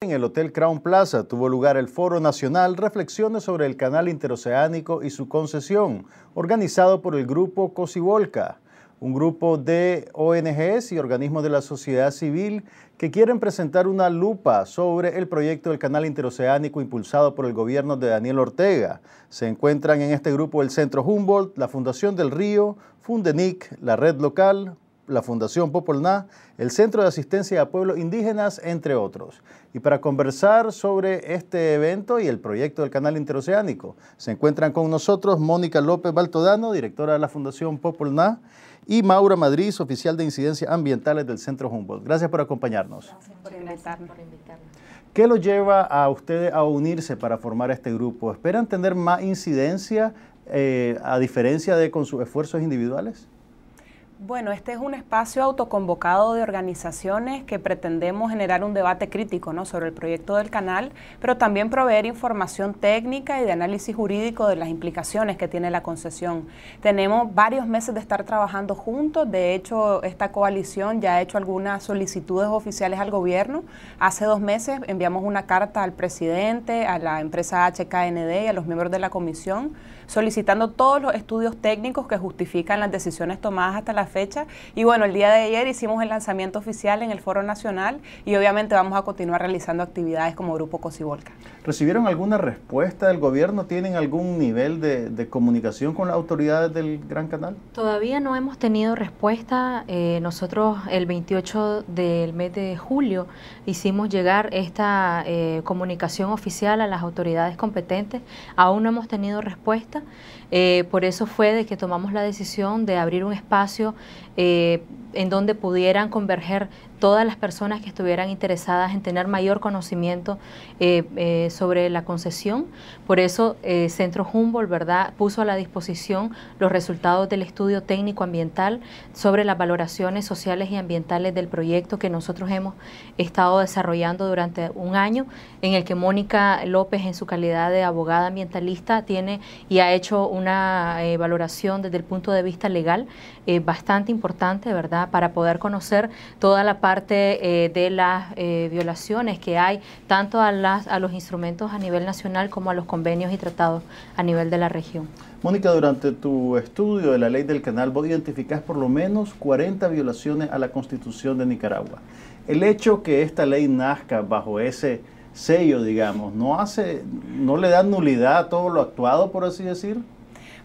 En el Hotel Crown Plaza tuvo lugar el Foro Nacional Reflexiones sobre el Canal Interoceánico y su concesión, organizado por el grupo Cosivolca, un grupo de ONGs y organismos de la sociedad civil que quieren presentar una lupa sobre el proyecto del Canal Interoceánico impulsado por el gobierno de Daniel Ortega. Se encuentran en este grupo el Centro Humboldt, la Fundación del Río, Fundenic, la Red Local, la Fundación Popolná, el Centro de Asistencia a Pueblos Indígenas, entre otros. Y para conversar sobre este evento y el proyecto del Canal Interoceánico, se encuentran con nosotros Mónica López Baltodano, directora de la Fundación Popolná, y Maura Madrid, oficial de Incidencias Ambientales del Centro Humboldt. Gracias por acompañarnos. Gracias por invitarnos. ¿Qué los lleva a ustedes a unirse para formar este grupo? ¿Esperan tener más incidencia eh, a diferencia de con sus esfuerzos individuales? Bueno, este es un espacio autoconvocado de organizaciones que pretendemos generar un debate crítico ¿no? sobre el proyecto del canal, pero también proveer información técnica y de análisis jurídico de las implicaciones que tiene la concesión. Tenemos varios meses de estar trabajando juntos, de hecho esta coalición ya ha hecho algunas solicitudes oficiales al gobierno. Hace dos meses enviamos una carta al presidente, a la empresa HKND y a los miembros de la comisión solicitando todos los estudios técnicos que justifican las decisiones tomadas hasta la fecha. Y bueno, el día de ayer hicimos el lanzamiento oficial en el Foro Nacional y obviamente vamos a continuar realizando actividades como Grupo Cosibolca. ¿Recibieron alguna respuesta del gobierno? ¿Tienen algún nivel de, comunicación con las autoridades del Gran Canal? Todavía no hemos tenido respuesta. Eh, nosotros el 28 del mes de julio hicimos llegar esta eh, comunicación oficial a las autoridades competentes. Aún no hemos tenido respuesta eh, por eso fue de que tomamos la decisión de abrir un espacio eh, en donde pudieran converger todas las personas que estuvieran interesadas en tener mayor conocimiento eh, eh, sobre la concesión. Por eso Centro Humboldt ¿verdad? puso a la disposición los resultados del estudio técnico ambiental sobre las valoraciones sociales y ambientales del proyecto que nosotros hemos estado desarrollando durante un año, en el que Mónica López, en su calidad de abogada ambientalista, tiene y ha hecho una valoración desde el punto de vista legal bastante importante ¿verdad?, para poder conocer toda la parte eh, de las eh, violaciones que hay, tanto a, las, a los instrumentos a nivel nacional como a los convenios y tratados a nivel de la región. Mónica, durante tu estudio de la ley del canal, vos identificás por lo menos 40 violaciones a la Constitución de Nicaragua. El hecho que esta ley nazca bajo ese sello, digamos, no hace, no le da nulidad a todo lo actuado, por así decir.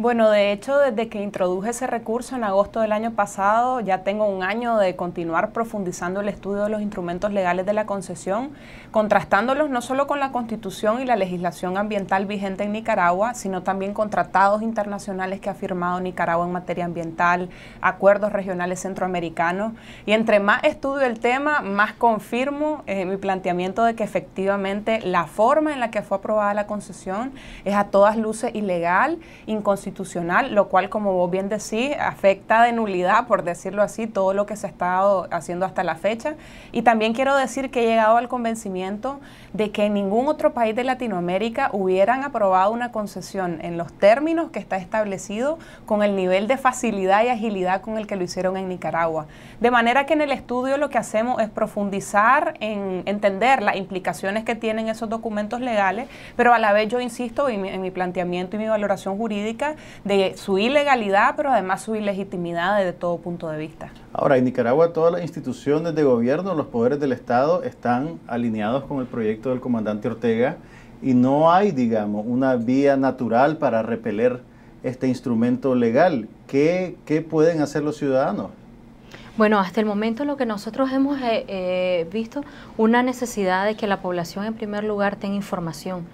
Bueno, de hecho, desde que introduje ese recurso en agosto del año pasado, ya tengo un año de continuar profundizando el estudio de los instrumentos legales de la concesión, contrastándolos no solo con la constitución y la legislación ambiental vigente en Nicaragua, sino también con tratados internacionales que ha firmado Nicaragua en materia ambiental, acuerdos regionales centroamericanos. Y entre más estudio el tema, más confirmo eh, mi planteamiento de que efectivamente la forma en la que fue aprobada la concesión es a todas luces ilegal, inconstitucional lo cual, como vos bien decís, afecta de nulidad, por decirlo así, todo lo que se ha estado haciendo hasta la fecha. Y también quiero decir que he llegado al convencimiento de que en ningún otro país de Latinoamérica hubieran aprobado una concesión en los términos que está establecido con el nivel de facilidad y agilidad con el que lo hicieron en Nicaragua. De manera que en el estudio lo que hacemos es profundizar en entender las implicaciones que tienen esos documentos legales, pero a la vez yo insisto en mi planteamiento y mi valoración jurídica de su ilegalidad, pero además su ilegitimidad desde todo punto de vista. Ahora, en Nicaragua todas las instituciones de gobierno, los poderes del Estado están alineados con el proyecto del comandante Ortega y no hay, digamos, una vía natural para repeler este instrumento legal. ¿Qué, pueden hacer los ciudadanos? Bueno, hasta el momento lo que nosotros hemos eh, eh, visto, una necesidad de que la población en primer lugar tenga información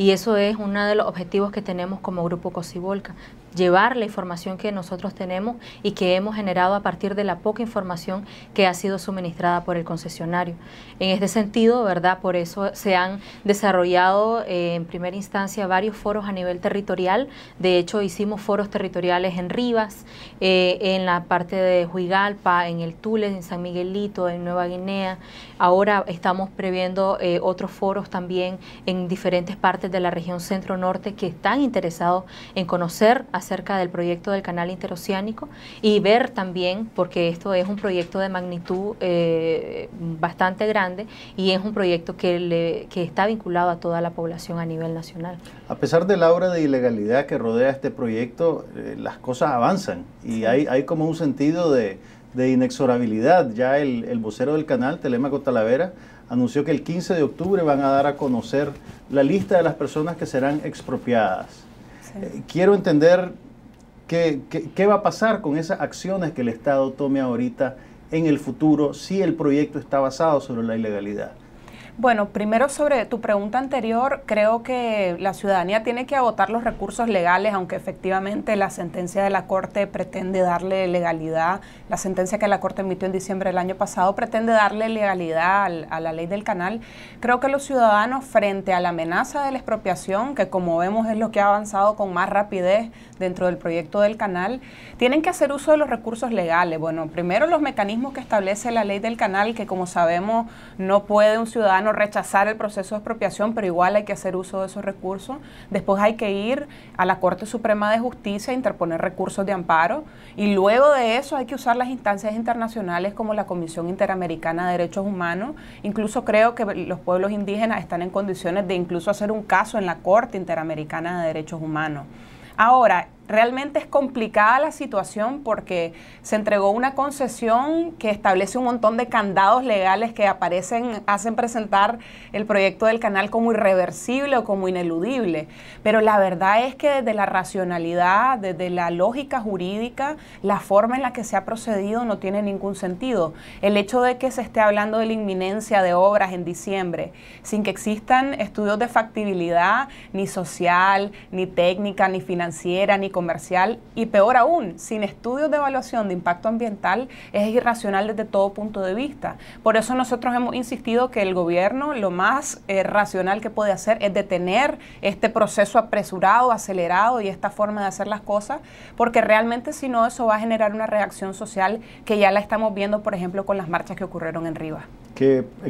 y eso es uno de los objetivos que tenemos como Grupo Cosibolca, llevar la información que nosotros tenemos y que hemos generado a partir de la poca información que ha sido suministrada por el concesionario. En este sentido, ¿verdad? Por eso se han desarrollado eh, en primera instancia varios foros a nivel territorial. De hecho, hicimos foros territoriales en Rivas, eh, en la parte de Huigalpa, en el Tules, en San Miguelito, en Nueva Guinea. Ahora estamos previendo eh, otros foros también en diferentes partes de la región centro-norte que están interesados en conocer acerca del proyecto del canal interoceánico y ver también, porque esto es un proyecto de magnitud eh, bastante grande y es un proyecto que, le, que está vinculado a toda la población a nivel nacional. A pesar de la aura de ilegalidad que rodea este proyecto, eh, las cosas avanzan y hay, como un sentido de, inexorabilidad. Ya el, el, vocero del canal, Telemaco Talavera, anunció que el 15 de octubre van a dar a conocer la lista de las personas que serán expropiadas. Eh, quiero entender qué, qué va a pasar con esas acciones que el Estado tome ahorita en el futuro si el proyecto está basado sobre la ilegalidad. Bueno, primero sobre tu pregunta anterior, creo que la ciudadanía tiene que agotar los recursos legales, aunque efectivamente la sentencia de la Corte pretende darle legalidad, la sentencia que la Corte emitió en diciembre del año pasado pretende darle legalidad a la ley del canal. Creo que los ciudadanos frente a la amenaza de la expropiación, que como vemos es lo que ha avanzado con más rapidez dentro del proyecto del canal, tienen que hacer uso de los recursos legales. Bueno, primero los mecanismos que establece la ley del canal, que como sabemos no puede un ciudadano rechazar el proceso de expropiación, pero igual hay que hacer uso de esos recursos. Después hay que ir a la Corte Suprema de Justicia a interponer recursos de amparo. Y luego de eso hay que usar las instancias internacionales como la Comisión Interamericana de Derechos Humanos. Incluso creo que los pueblos indígenas están en condiciones de incluso hacer un caso en la Corte Interamericana de Derechos Humanos. Ahora, Realmente es complicada la situación porque se entregó una concesión que establece un montón de candados legales que aparecen, hacen presentar el proyecto del canal como irreversible o como ineludible. Pero la verdad es que desde la racionalidad, desde la lógica jurídica, la forma en la que se ha procedido no tiene ningún sentido. El hecho de que se esté hablando de la inminencia de obras en diciembre, sin que existan estudios de factibilidad ni social, ni técnica, ni financiera, ni comercial y peor aún, sin estudios de evaluación de impacto ambiental es irracional desde todo punto de vista. Por eso nosotros hemos insistido que el gobierno lo más eh, racional que puede hacer es detener este proceso apresurado, acelerado y esta forma de hacer las cosas, porque realmente si no eso va a generar una reacción social que ya la estamos viendo, por ejemplo, con las marchas que ocurrieron en Rivas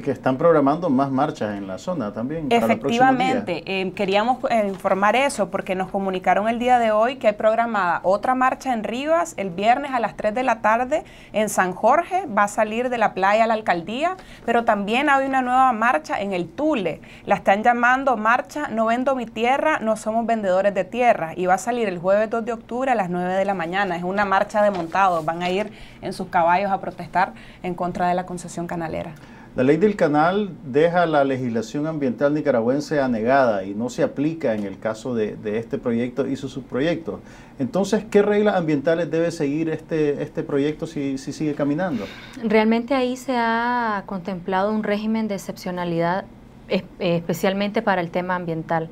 que, están programando más marchas en la zona también. Efectivamente, eh, queríamos eh, informar eso porque nos comunicaron el día de hoy que hay programada otra marcha en Rivas el viernes a las 3 de la tarde en San Jorge, va a salir de la playa a la alcaldía, pero también hay una nueva marcha en el Tule, la están llamando marcha No vendo mi tierra, no somos vendedores de tierra y va a salir el jueves 2 de octubre a las 9 de la mañana, es una marcha de montados, van a ir en sus caballos a protestar en contra de la concesión canalera. La ley del canal deja la legislación ambiental nicaragüense anegada y no se aplica en el caso de, este proyecto y sus subproyectos. Entonces, ¿qué reglas ambientales debe seguir este, este proyecto si, si sigue caminando? Realmente ahí se ha contemplado un régimen de excepcionalidad eh, especialmente para el tema ambiental.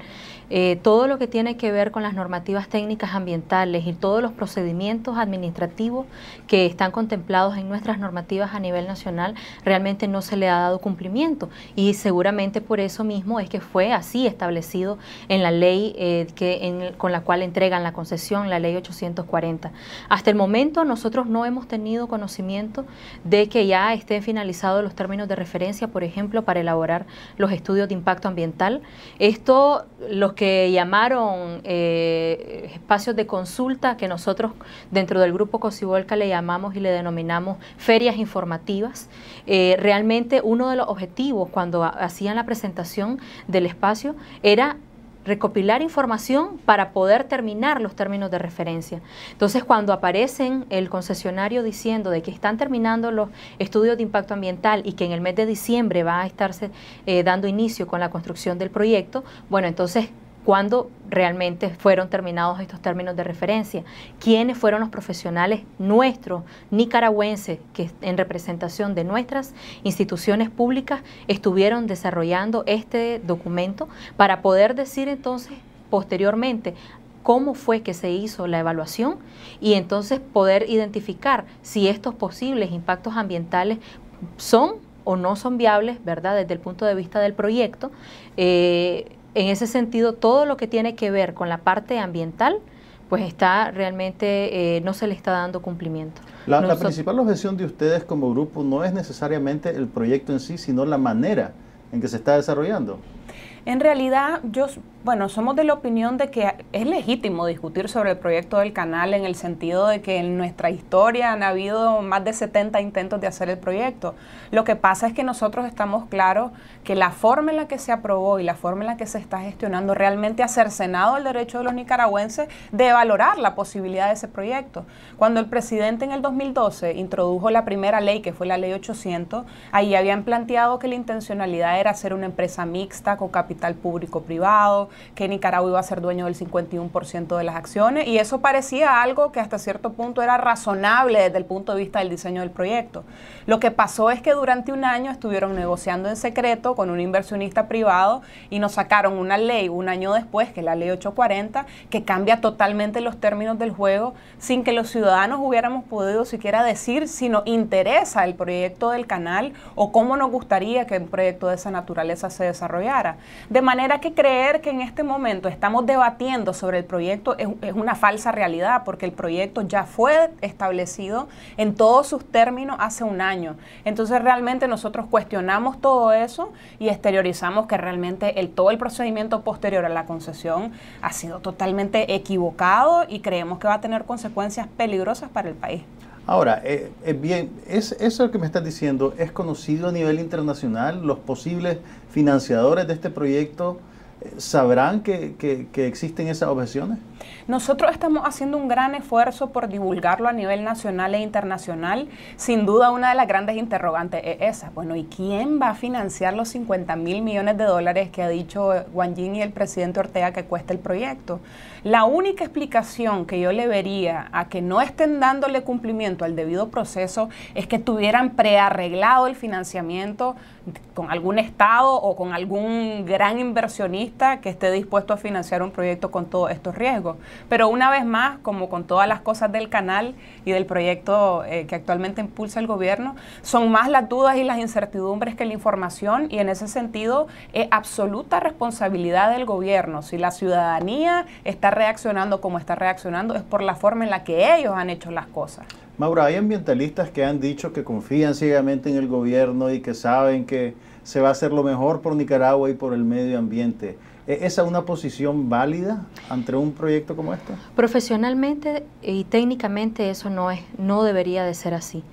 Eh, todo lo que tiene que ver con las normativas técnicas ambientales y todos los procedimientos administrativos que están contemplados en nuestras normativas a nivel nacional, realmente no se le ha dado cumplimiento. Y seguramente por eso mismo es que fue así establecido en la ley eh, que con la cual entregan la concesión, la ley 840. Hasta el momento nosotros no hemos tenido conocimiento de que ya estén finalizados los términos de referencia, por ejemplo, para elaborar los estudios de impacto ambiental. Esto los que llamaron eh, espacios de consulta que nosotros dentro del grupo Cosivolca le llamamos y le denominamos ferias informativas. Eh, realmente uno de los objetivos cuando hacían la presentación del espacio era recopilar información para poder terminar los términos de referencia. Entonces, cuando aparecen el concesionario diciendo de que están terminando los estudios de impacto ambiental y que en el mes de diciembre va a estarse eh, dando inicio con la construcción del proyecto, bueno, entonces cuándo realmente fueron terminados estos términos de referencia, quiénes fueron los profesionales nuestros, nicaragüenses, que en representación de nuestras instituciones públicas estuvieron desarrollando este documento para poder decir entonces posteriormente cómo fue que se hizo la evaluación y entonces poder identificar si estos posibles impactos ambientales son o no son viables, ¿verdad? Desde el punto de vista del proyecto. Eh, en ese sentido, todo lo que tiene que ver con la parte ambiental, pues está realmente, eh, no se le está dando cumplimiento. La, la principal objeción de ustedes como grupo no es necesariamente el proyecto en sí, sino la manera en que se está desarrollando. En realidad, yo bueno, somos de la opinión de que es legítimo discutir sobre el proyecto del canal en el sentido de que en nuestra historia han habido más de 70 intentos de hacer el proyecto. Lo que pasa es que nosotros estamos claros que la forma en la que se aprobó y la forma en la que se está gestionando realmente ha cercenado el derecho de los nicaragüenses de valorar la posibilidad de ese proyecto. Cuando el presidente en el 2012 introdujo la primera ley, que fue la ley 800, ahí habían planteado que la intencionalidad era hacer una empresa mixta con capital público-privado que Nicaragua iba a ser dueño del 51% de las acciones y eso parecía algo que hasta cierto punto era razonable desde el punto de vista del diseño del proyecto. Lo que pasó es que durante un año estuvieron negociando en secreto con un inversionista privado y nos sacaron una ley un año después, que es la ley 840, que cambia totalmente los términos del juego sin que los ciudadanos hubiéramos podido siquiera decir si nos interesa el proyecto del canal o cómo nos gustaría que un proyecto de esa naturaleza se desarrollara. De manera que creer que en en este momento estamos debatiendo sobre el proyecto es, una falsa realidad, porque el proyecto ya fue establecido en todos sus términos hace un año. Entonces realmente nosotros cuestionamos todo eso y exteriorizamos que realmente el, todo el procedimiento posterior a la concesión ha sido totalmente equivocado y creemos que va a tener consecuencias peligrosas para el país. Ahora, es eh, eh, bien, es, eso que me estás diciendo, ¿es conocido a nivel internacional los posibles financiadores de este proyecto? sabrán que, existen esas objeciones? Nosotros estamos haciendo un gran esfuerzo por divulgarlo a nivel nacional e internacional. Sin duda, una de las grandes interrogantes es esa. Bueno, ¿y quién va a financiar los 50 mil millones de dólares que ha dicho Wang y el presidente Ortega que cuesta el proyecto? La única explicación que yo le vería a que no estén dándole cumplimiento al debido proceso es que tuvieran prearreglado el financiamiento con algún Estado o con algún gran inversionista que esté dispuesto a financiar un proyecto con todos estos riesgos. Pero una vez más, como con todas las cosas del canal y del proyecto eh, que actualmente impulsa el gobierno, son más las dudas y las incertidumbres que la información y en ese sentido es absoluta responsabilidad del gobierno. Si la ciudadanía está reaccionando como está reaccionando es por la forma en la que ellos han hecho las cosas. Mauro, hay ambientalistas que han dicho que confían ciegamente en el gobierno y que saben que se va a hacer lo mejor por Nicaragua y por el medio ambiente. ¿E-, ¿Es una posición válida ante un proyecto como este? Profesionalmente y técnicamente eso no es, no debería de ser así.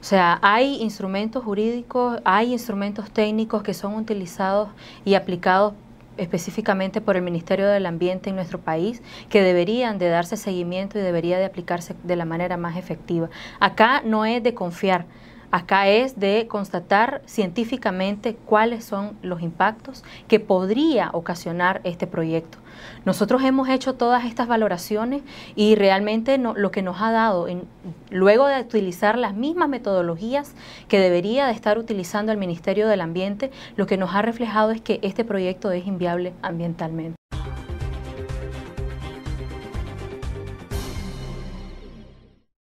O sea, hay instrumentos jurídicos, hay instrumentos técnicos que son utilizados y aplicados específicamente por el Ministerio del Ambiente en nuestro país, que deberían de darse seguimiento y debería de aplicarse de la manera más efectiva. Acá no es de confiar, Acá es de constatar científicamente cuáles son los impactos que podría ocasionar este proyecto. Nosotros hemos hecho todas estas valoraciones y realmente lo que nos ha dado, luego de utilizar las mismas metodologías que debería de estar utilizando el Ministerio del Ambiente, lo que nos ha reflejado es que este proyecto es inviable ambientalmente.